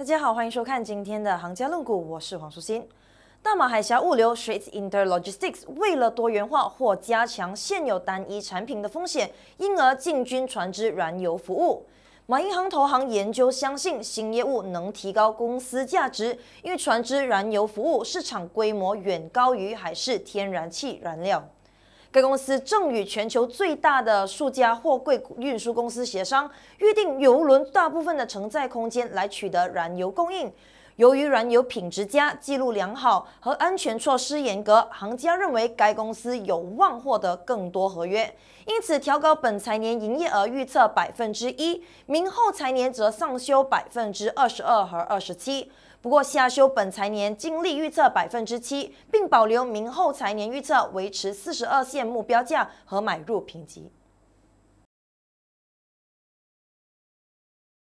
大家好，欢迎收看今天的《行家论股》，我是黄淑欣。大马海峡物流 （Strait Inter Logistics） 为了多元化或加强现有单一产品的风险，因而进军船只燃油服务。马银行投行研究相信新业务能提高公司价值，因为船只燃油服务市场规模远高于海事天然气燃料。该公司正与全球最大的数家货柜运输公司协商，预定油轮大部分的承载空间来取得燃油供应。由于燃油品质佳、记录良好和安全措施严格，行家认为该公司有望获得更多合约，因此调高本财年营业额预测百分之一，明后财年则上修百分之二十二和二十七。不过下修本财年净利预测百分之七，并保留明后财年预测维持四十二线目标价和买入评级。